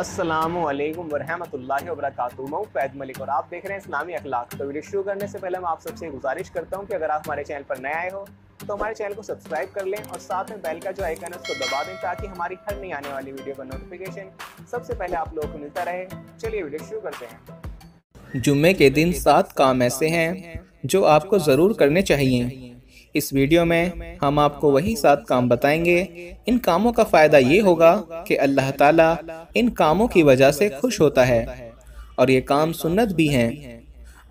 السلام علیکم ورحمۃ اللہ وبرکاتہ میں فید ملک اور آپ دیکھ رہے ہیں اسلامی اخلاق تو ویڈیو شروع کرنے سے پہلے میں آپ سب سے گزارش کرتا ہوں کہ اگر آپ ہمارے چینل پر نئے آئے ہو تو ہمارے چینل کو سبسکرائب کر لیں اور ساتھ میں بیل کا جو آئیکن اس کو دبا دیں تاکہ ہماری ہر نئی آنے والی ویڈیو کا نوٹیفیکیشن سب سے پہلے آپ لوگوں کو ملتا رہے چلیے ویڈیو شروع کرتے ہیں جمعے کے دن سات کام ایسے ہیں جو آپ کو ضرور کرنے چاہیے اس ویڈیو میں ہم آپ کو وہی سات کام بتائیں گے ان کاموں کا فائدہ یہ ہوگا کہ اللہ تعالیٰ ان کاموں کی وجہ سے خوش ہوتا ہے اور یہ کام سنت بھی ہیں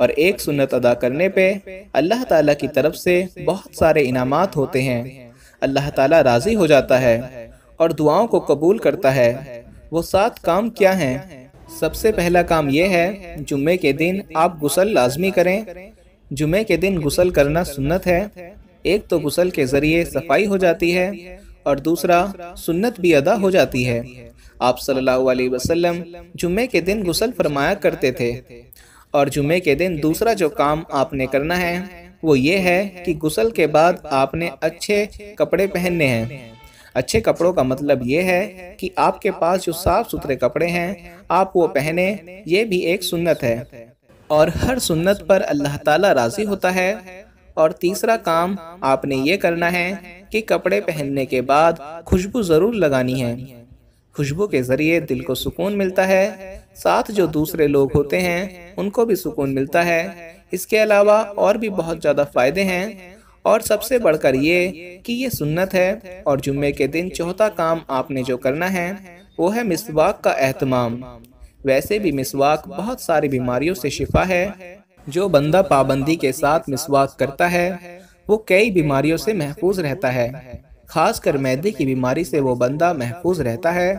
اور ایک سنت ادا کرنے پہ اللہ تعالیٰ کی طرف سے بہت سارے انعامات ہوتے ہیں اللہ تعالیٰ راضی ہو جاتا ہے اور دعاؤں کو قبول کرتا ہے وہ سات کام کیا ہیں سب سے پہلا کام یہ ہے جمعے کے دن آپ گسل لازمی کریں جمعے کے دن غسل کرنا سنت ہے ایک تو غسل کے ذریعے صفائی ہو جاتی ہے اور دوسرا سنت بھی ادا ہو جاتی ہے آپ صلی اللہ علیہ وسلم جمعے کے دن غسل فرمایا کرتے تھے اور جمعے کے دن دوسرا جو کام آپ نے کرنا ہے وہ یہ ہے کہ غسل کے بعد آپ نے اچھے کپڑے پہننے ہیں اچھے کپڑوں کا مطلب یہ ہے کہ آپ کے پاس جو صاف ستھرے کپڑے ہیں آپ وہ پہنے یہ بھی ایک سنت ہے اور ہر سنت پر اللہ تعالیٰ راضی ہوتا ہے اور تیسرا کام آپ نے یہ کرنا ہے کہ کپڑے پہننے کے بعد خوشبو ضرور لگانی ہے خوشبو کے ذریعے دل کو سکون ملتا ہے ساتھ جو دوسرے لوگ ہوتے ہیں ان کو بھی سکون ملتا ہے اس کے علاوہ اور بھی بہت زیادہ فائدے ہیں اور سب سے بڑھ کر یہ کہ یہ سنت ہے اور جمعے کے دن چوتھا کام آپ نے جو کرنا ہے وہ ہے مسواک کا اہتمام ویسے بھی مسواک بہت ساری بیماریوں سے شفا ہے جو بندہ پابندی کے ساتھ مسواک کرتا ہے وہ کئی بیماریوں سے محفوظ رہتا ہے خاص کر میدے کی بیماری سے وہ بندہ محفوظ رہتا ہے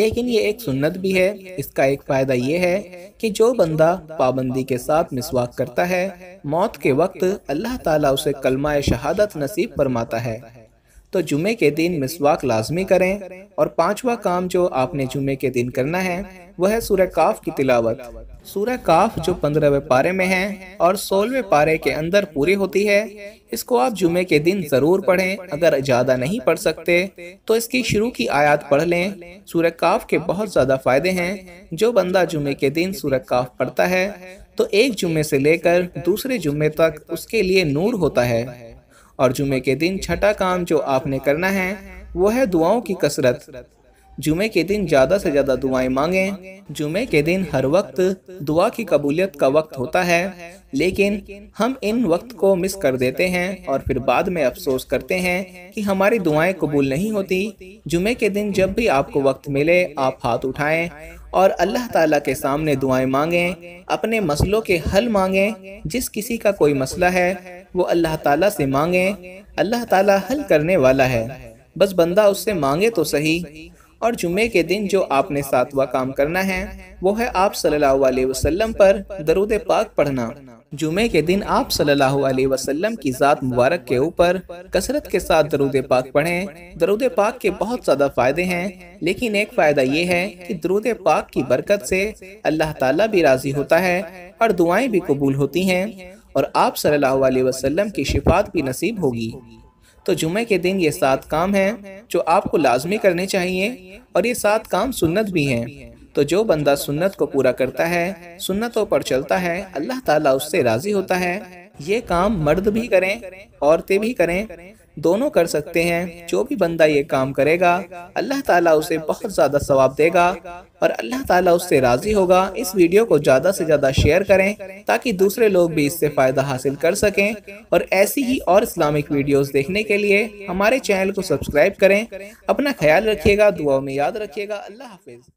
لیکن یہ ایک سنت بھی ہے اس کا ایک فائدہ یہ ہے کہ جو بندہ پابندی کے ساتھ مسواک کرتا ہے موت کے وقت اللہ تعالیٰ اسے کلمہ شہادت نصیب فرماتا ہے تو جمعے کے دن مسواک لازمی کریں اور پانچواں کام جو آپ نے جمعے کے دن کرنا ہے وہ ہے سورہ کاف کی تلاوت سورہ کاف جو پندرہویں پارے میں ہے اور سولہویں پارے کے اندر پوری ہوتی ہے اس کو آپ جمعے کے دن ضرور پڑھیں اگر زیادہ نہیں پڑھ سکتے تو اس کی شروع کی آیات پڑھ لیں سورہ کاف کے بہت زیادہ فائدے ہیں جو بندہ جمعے کے دن سورہ کاف پڑھتا ہے تو ایک جمعے سے لے کر دوسرے جمعے تک اس کے لیے نور ہوتا ہے اور جمعے کے دن چھٹا کام جو آپ نے کرنا ہے وہ ہے دعاؤں کی کسرت جمعے کے دن زیادہ سے زیادہ دعائیں مانگیں جمعے کے دن ہر وقت دعا کی قبولیت کا وقت ہوتا ہے لیکن ہم ان وقت کو مس کر دیتے ہیں اور پھر بعد میں افسوس کرتے ہیں کہ ہماری دعائیں قبول نہیں ہوتی جمعہ کے دن جب بھی آپ کو وقت ملے آپ ہاتھ اٹھائیں اور اللہ تعالیٰ کے سامنے دعائیں مانگیں اپنے مسئلوں کے حل مانگیں جس کسی کا کوئی مسئلہ ہے وہ اللہ تعالیٰ سے مانگیں اللہ تعالیٰ حل کرنے والا ہے بس بندہ اس سے مانگے تو صحیح اور جمعے کے دن جو آپ نے ساتواں کام کرنا ہے وہ ہے آپ صلی اللہ علیہ وسلم پر درود پاک پڑھنا جمعے کے دن آپ صلی اللہ علیہ وسلم کی ذات مبارک کے اوپر کثرت کے ساتھ درود پاک پڑھیں درود پاک کے بہت زیادہ فائدے ہیں لیکن ایک فائدہ یہ ہے کہ درود پاک کی برکت سے اللہ تعالیٰ بھی راضی ہوتا ہے اور دعائیں بھی قبول ہوتی ہیں اور آپ صلی اللہ علیہ وسلم کی شفاعت بھی نصیب ہوگی تو جمعہ کے دن یہ سات کام ہیں جو آپ کو لازمی کرنے چاہیے اور یہ سات کام سنت بھی ہیں تو جو بندہ سنت کو پورا کرتا ہے سنتوں پر چلتا ہے اللہ تعالیٰ اس سے راضی ہوتا ہے یہ کام مرد بھی کریں عورتیں بھی کریں دونوں کر سکتے ہیں جو بھی بندہ یہ کام کرے گا اللہ تعالیٰ اسے بہت زیادہ ثواب دے گا اور اللہ تعالیٰ اس سے راضی ہوگا اس ویڈیو کو زیادہ سے زیادہ شیئر کریں تاکہ دوسرے لوگ بھی اس سے فائدہ حاصل کر سکیں اور ایسی ہی اور اسلامک ویڈیوز دیکھنے کے لیے ہمارے چینل کو سبسکرائب کریں اپنا خیال رکھیے گا دعاؤں میں یاد رکھیے گا اللہ حافظ